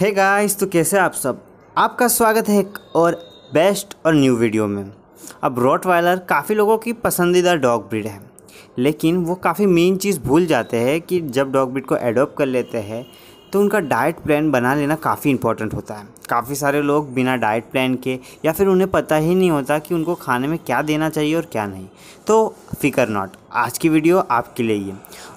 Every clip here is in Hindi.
हे hey गाइस तो कैसे आप सब आपका स्वागत है एक और बेस्ट और न्यू वीडियो में अब रॉट वायलर काफ़ी लोगों की पसंदीदा डॉग ब्रीड है लेकिन वो काफ़ी मेन चीज़ भूल जाते हैं कि जब डॉग ब्रीड को एडोप्ट कर लेते हैं तो उनका डाइट प्लान बना लेना काफ़ी इंपॉर्टेंट होता है काफ़ी सारे लोग बिना डाइट प्लान के या फिर उन्हें पता ही नहीं होता कि उनको खाने में क्या देना चाहिए और क्या नहीं तो फिकर नॉट आज की वीडियो आपके लिए ही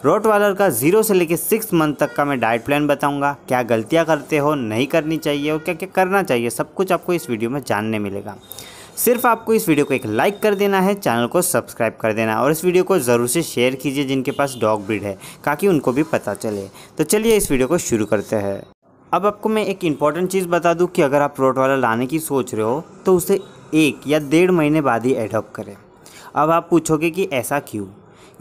रोट वालर का ज़ीरो से लेकर सिक्स मंथ तक का मैं डाइट प्लान बताऊंगा क्या गलतियां करते हो नहीं करनी चाहिए और क्या क्या करना चाहिए सब कुछ आपको इस वीडियो में जानने मिलेगा सिर्फ आपको इस वीडियो को एक लाइक कर देना है चैनल को सब्सक्राइब कर देना और इस वीडियो को ज़रूर से शेयर कीजिए जिनके पास डॉग ब्रीड है ताकि उनको भी पता चले तो चलिए इस वीडियो को शुरू करते हैं अब आपको मैं एक इंपॉर्टेंट चीज़ बता दूँ कि अगर आप रोट वाला लाने की सोच रहे हो तो उसे एक या डेढ़ महीने बाद ही एडॉप्ट करें अब आप पूछोगे कि ऐसा क्यों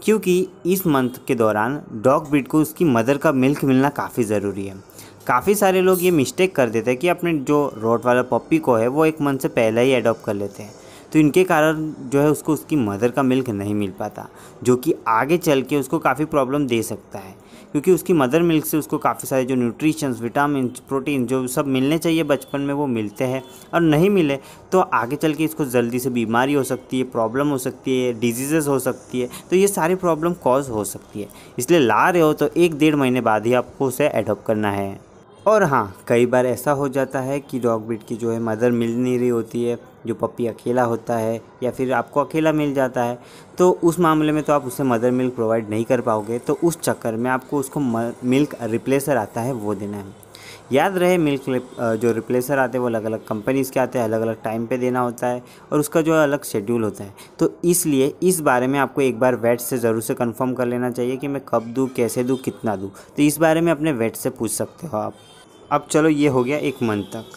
क्योंकि इस मंथ के दौरान डॉग ब्रीड को उसकी मदर का मिल्क मिलना काफ़ी ज़रूरी है काफ़ी सारे लोग ये मिस्टेक कर देते हैं कि अपने जो रोड वाला पप्पी को है वो एक मंथ से पहले ही अडोप्ट कर लेते हैं तो इनके कारण जो है उसको उसकी मदर का मिल्क नहीं मिल पाता जो कि आगे चल के उसको काफ़ी प्रॉब्लम दे सकता है क्योंकि उसकी मदर मिल्क से उसको काफ़ी सारे जो न्यूट्रिशंस विटामिन प्रोटीन जो सब मिलने चाहिए बचपन में वो मिलते हैं और नहीं मिले तो आगे चल के इसको जल्दी से बीमारी हो सकती है प्रॉब्लम हो सकती है डिजीजेस हो सकती है तो ये सारी प्रॉब्लम कॉज हो सकती है इसलिए ला रहे हो तो एक डेढ़ महीने बाद ही आपको उसे एडोप्ट करना है और हाँ कई बार ऐसा हो जाता है कि डॉग ब्रिड की जो है मदर मिल नहीं रही होती है जो पपी अकेला होता है या फिर आपको अकेला मिल जाता है तो उस मामले में तो आप उसे मदर मिल्क प्रोवाइड नहीं कर पाओगे तो उस चक्कर में आपको उसको मिल्क रिप्लेसर आता है वो देना है याद रहे मिल्क जो रिप्लेसर आते हैं वो अलग अलग कंपनीज़ के आते हैं अलग अलग टाइम पे देना होता है और उसका जो अलग शेड्यूल होता है तो इसलिए इस बारे में आपको एक बार वेट से ज़रूर से कंफर्म कर लेना चाहिए कि मैं कब दूँ कैसे दूँ कितना दूँ तो इस बारे में अपने वेट से पूछ सकते हो आप अब चलो ये हो गया एक मंथ तक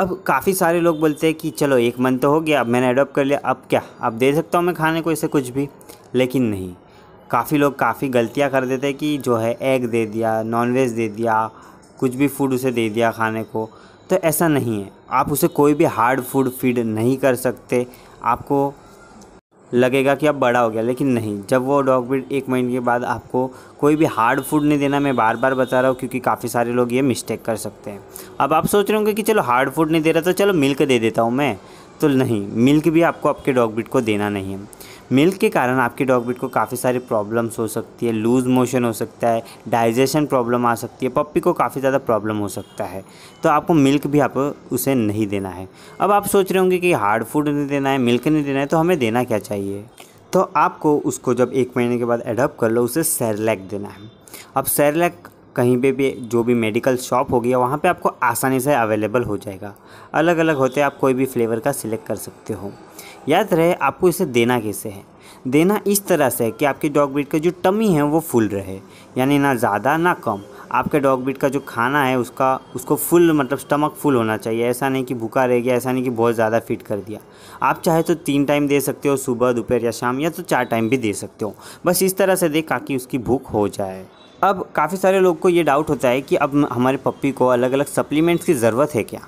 अब काफ़ी सारे लोग बोलते हैं कि चलो एक मंथ तो हो गया अब मैंने अडोप्ट कर लिया अब क्या अब दे सकता हूँ मैं खाने को इसे कुछ भी लेकिन नहीं काफ़ी लोग काफ़ी गलतियाँ कर देते हैं कि जो है एग दे दिया नॉनवेज दे दिया कुछ भी फूड उसे दे दिया खाने को तो ऐसा नहीं है आप उसे कोई भी हार्ड फूड फीड नहीं कर सकते आपको लगेगा कि अब बड़ा हो गया लेकिन नहीं जब वो डॉग ब्रीड एक महीने के बाद आपको कोई भी हार्ड फूड नहीं देना मैं बार बार बता रहा हूँ क्योंकि काफ़ी सारे लोग ये मिस्टेक कर सकते हैं अब आप सोच रहे होंगे कि चलो हार्ड फूड नहीं दे रहा तो चलो मिल्क दे देता हूँ मैं तो नहीं मिल्क भी आपको आपके डॉग बिट को देना नहीं है मिल्क के कारण आपके डॉग बिट को काफ़ी सारी प्रॉब्लम्स हो सकती है लूज़ मोशन हो सकता है डाइजेशन प्रॉब्लम आ सकती है पप्पी को काफ़ी ज़्यादा प्रॉब्लम हो सकता है तो आपको मिल्क भी आप उसे नहीं देना है अब आप सोच रहे होंगे कि हार्ड फूड नहीं देना है मिल्क नहीं देना है तो हमें देना क्या चाहिए तो आपको उसको जब एक महीने के बाद एडप्ट कर लो उसे सैरलैक देना है अब सैरलैक कहीं पे भी जो भी मेडिकल शॉप होगी वहाँ पे आपको आसानी से अवेलेबल हो जाएगा अलग अलग होते हैं आप कोई भी फ्लेवर का सिलेक्ट कर सकते हो याद रहे आपको इसे देना कैसे है देना इस तरह से कि आपकी डॉग ब्रीड का जो टमी है वो फुल रहे यानी ना ज़्यादा ना कम आपके डॉग ब्रीड का जो खाना है उसका उसको फुल मतलब स्टमक फुल होना चाहिए ऐसा नहीं कि भूखा रह गया ऐसा नहीं कि बहुत ज़्यादा फिट कर दिया आप चाहे तो तीन टाइम दे सकते हो सुबह दोपहर या शाम या तो चार टाइम भी दे सकते हो बस इस तरह से दे ताकि उसकी भूख हो जाए अब काफ़ी सारे लोग को ये डाउट होता है कि अब हमारे पप्पी को अलग अलग सप्लीमेंट्स की ज़रूरत है क्या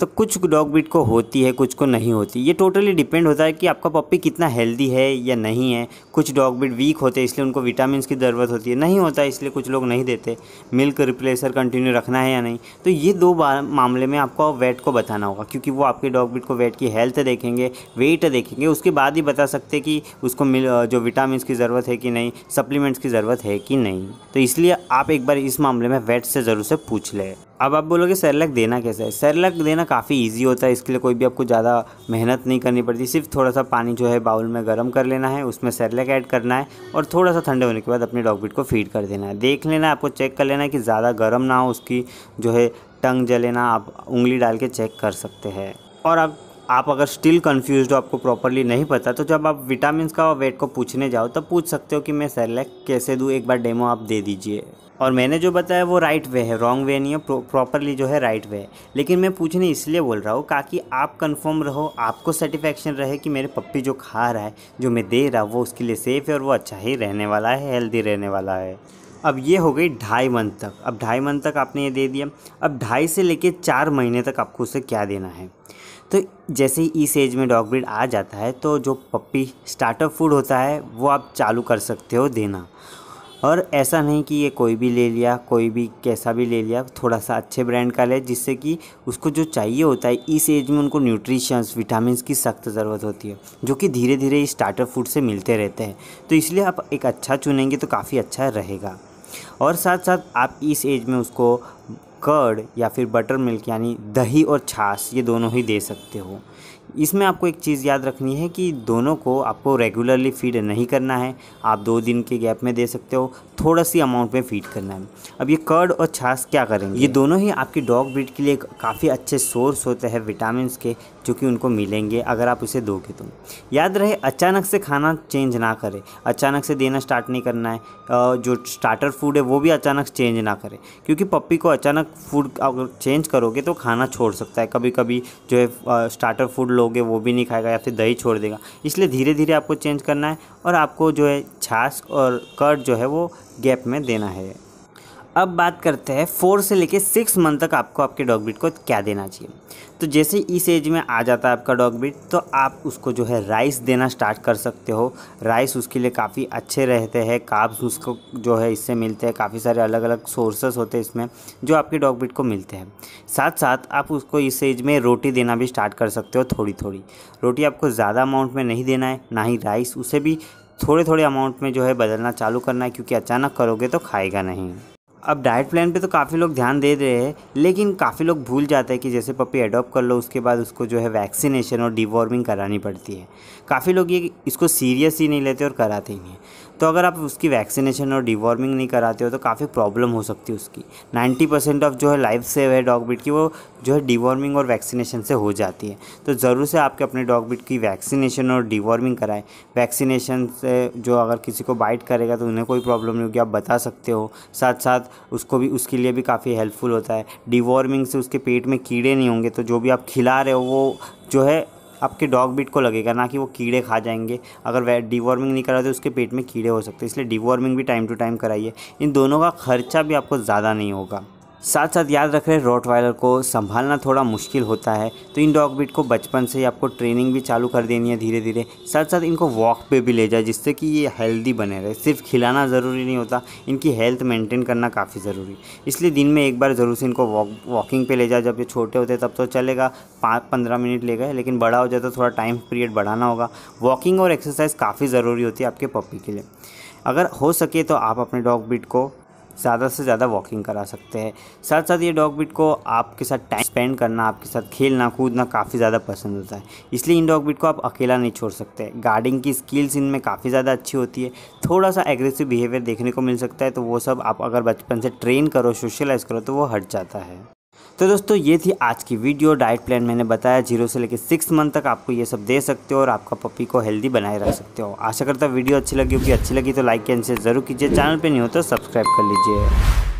तो कुछ डॉग ब्रीड को होती है कुछ को नहीं होती ये टोटली डिपेंड होता है कि आपका पप्पी कितना हेल्दी है या नहीं है कुछ डॉग ब्रीड वीक होते हैं इसलिए उनको विटामिन की ज़रूरत होती है नहीं होता इसलिए कुछ लोग नहीं देते मिल्क रिप्लेसर कंटिन्यू रखना है या नहीं तो ये दो मामले में आपको वेट को बताना होगा क्योंकि वो आपके डॉग ब्रीड को वेट की हेल्थ देखेंगे वेट देखेंगे उसके बाद ही बता सकते कि उसको मिल जो विटामिन की ज़रूरत है कि नहीं सप्लीमेंट्स की ज़रूरत है कि नहीं तो इसलिए आप एक बार इस मामले में वेट से ज़रूर से पूछ लें अब आप बोलोगे सेरलक देना कैसे है सेरलक देना काफ़ी इजी होता है इसके लिए कोई भी आपको ज़्यादा मेहनत नहीं करनी पड़ती सिर्फ थोड़ा सा पानी जो है बाउल में गर्म कर लेना है उसमें सेरलक ऐड करना है और थोड़ा सा ठंडे होने के बाद अपने डॉगबिट को फीड कर देना है देख लेना आपको चेक कर लेना है कि ज़्यादा गर्म ना हो उसकी जो है टंग जले ना आप उंगली डाल के चेक कर सकते हैं और आप आप अगर स्टिल कन्फ्यूज हो आपको प्रॉपरली नहीं पता तो जब आप विटामिन का वेट को पूछने जाओ तब पूछ सकते हो कि मैं सेरलैक कैसे दूँ एक बार डेमो आप दे दीजिए और मैंने जो बताया वो राइट वे है रॉन्ग वे नहीं है प्रॉपरली जो है राइट वे है लेकिन मैं पूछने इसलिए बोल रहा हूँ ताकि आप कंफर्म रहो आपको सेटिस्फेक्शन रहे कि मेरे पप्पी जो खा रहा है जो मैं दे रहा हूँ वो उसके लिए सेफ़ है और वो अच्छा ही रहने वाला है हेल्दी रहने वाला है अब ये हो गई ढाई मंथ तक अब ढाई मंथ तक आपने ये दे दिया अब ढाई से लेके चार महीने तक आपको उसे क्या देना है तो जैसे ही इस एज में डॉग ब्रीड आ जाता है तो जो पप्पी स्टार्टअप फूड होता है वो आप चालू कर सकते हो देना और ऐसा नहीं कि ये कोई भी ले लिया कोई भी कैसा भी ले लिया थोड़ा सा अच्छे ब्रांड का ले जिससे कि उसको जो चाहिए होता है इस एज में उनको न्यूट्रिशंस विटामिन की सख्त ज़रूरत होती है जो कि धीरे धीरे स्टार्टअप स्टार्टर फूड से मिलते रहते हैं तो इसलिए आप एक अच्छा चुनेंगे तो काफ़ी अच्छा रहेगा और साथ साथ आप इस एज में उसको कर्ड या फिर बटर मिल्क यानी दही और छाछ ये दोनों ही दे सकते हो इसमें आपको एक चीज़ याद रखनी है कि दोनों को आपको रेगुलरली फीड नहीं करना है आप दो दिन के गैप में दे सकते हो थोड़ा सी अमाउंट में फीड करना है अब ये कर्ड और छाछ क्या करेंगे ये दोनों ही आपकी डॉग ब्रीड के लिए काफ़ी अच्छे सोर्स होते हैं विटामिन के जो कि उनको मिलेंगे अगर आप उसे दोगे तो याद रहे अचानक से खाना चेंज ना करें अचानक से देना स्टार्ट नहीं करना है जो स्टार्टर फूड है वो भी अचानक चेंज ना करें क्योंकि पप्पी को अचानक फूड अगर चेंज करोगे तो खाना छोड़ सकता है कभी कभी जो है स्टार्टर फूड लोगे वो भी नहीं खाएगा या फिर दही छोड़ देगा इसलिए धीरे धीरे आपको चेंज करना है और आपको जो है छाछ और कर्ड जो है वो गैप में देना है अब बात करते हैं फोर से लेके सिक्स मंथ तक आपको आपके डॉग बीट को क्या देना चाहिए तो जैसे इस एज में आ जाता है आपका डॉग बीट तो आप उसको जो है राइस देना स्टार्ट कर सकते हो राइस उसके लिए काफ़ी अच्छे रहते हैं काब्स उसको जो है इससे मिलते हैं काफ़ी सारे अलग अलग सोर्सेस होते हैं इसमें जो आपके डॉग बीट को मिलते हैं साथ साथ आप उसको इस एज में रोटी देना भी स्टार्ट कर सकते हो थोड़ी थोड़ी रोटी आपको ज़्यादा अमाउंट में नहीं देना है ना ही राइस उसे भी थोड़े थोड़े अमाउंट में जो है बदलना चालू करना है क्योंकि अचानक करोगे तो खाएगा नहीं अब डाइट प्लान पे तो काफ़ी लोग ध्यान दे रहे हैं लेकिन काफ़ी लोग भूल जाते हैं कि जैसे पपी अडॉप्ट कर लो उसके बाद उसको जो है वैक्सीनेशन और डिवॉर्मिंग करानी पड़ती है काफ़ी लोग ये इसको सीरियस ही नहीं लेते और कराते ही नहीं तो अगर आप उसकी वैक्सीनेशन और डिवॉर्मिंग नहीं कराते हो तो काफ़ी प्रॉब्लम हो सकती है उसकी 90 परसेंट ऑफ जो है लाइफ सेव है डॉग बिट की वो जो है डिवॉर्मिंग और वैक्सीनेशन से हो जाती है तो ज़रूर से आपके अपने डॉग बिट की वैक्सीनेशन और डिवॉर्मिंग कराएं वैक्सीनेशन से जो अगर किसी को बाइट करेगा तो उन्हें कोई प्रॉब्लम नहीं होगी आप बता सकते हो साथ साथ उसको भी उसके लिए भी काफ़ी हेल्पफुल होता है डिवॉर्मिंग से उसके पेट में कीड़े नहीं होंगे तो जो भी आप खिला रहे हो वो जो है आपके डॉग बीट को लगेगा ना कि वो कीड़े खा जाएंगे अगर वह डिवॉर्मिंग नहीं करा तो उसके पेट में कीड़े हो सकते हैं इसलिए डिवॉर्मिंग भी टाइम टू टाइम कराइए इन दोनों का खर्चा भी आपको ज़्यादा नहीं होगा साथ साथ याद रख रहे रोट वायलर को संभालना थोड़ा मुश्किल होता है तो इन डॉग बीट को बचपन से ही आपको ट्रेनिंग भी चालू कर देनी है धीरे धीरे साथ साथ इनको वॉक पे भी ले जाए जिससे कि ये हेल्दी बने रहे सिर्फ खिलाना ज़रूरी नहीं होता इनकी हेल्थ मेंटेन करना काफ़ी ज़रूरी इसलिए दिन में एक बार ज़रूर से इनको वॉक वॉकिंग पे ले जाए जब ये छोटे होते तब तो चलेगा पाँच पंद्रह मिनट ले गए लेकिन बड़ा हो जाए तो थोड़ा टाइम पीरियड बढ़ाना होगा वॉकिंग और एक्सरसाइज काफ़ी ज़रूरी होती है आपके पपी के लिए अगर हो सके तो आप अपने डॉग बीट को ज़्यादा से ज़्यादा वॉकिंग करा सकते हैं साथ साथ ये डॉग बिट को आपके साथ टाइम स्पेंड करना आपके साथ खेलना कूदना काफ़ी ज़्यादा पसंद होता है इसलिए इन डॉग बिट को आप अकेला नहीं छोड़ सकते गार्डिंग की स्किल्स इनमें काफ़ी ज़्यादा अच्छी होती है थोड़ा सा एग्रेसिव बिहेवियर देखने को मिल सकता है तो वो सब आप अगर बचपन से ट्रेन करो सोशलाइज़ करो तो वो हट जाता है तो दोस्तों ये थी आज की वीडियो डाइट प्लान मैंने बताया जीरो से लेकर सिक्स मंथ तक आपको ये सब दे सकते हो और आपका पपी को हेल्दी बनाए रख सकते हो आशा करता वीडियो अच्छी लगी होगी अच्छी लगी तो लाइक एंड शेयर जरूर कीजिए चैनल पर नहीं हो तो सब्सक्राइब कर लीजिए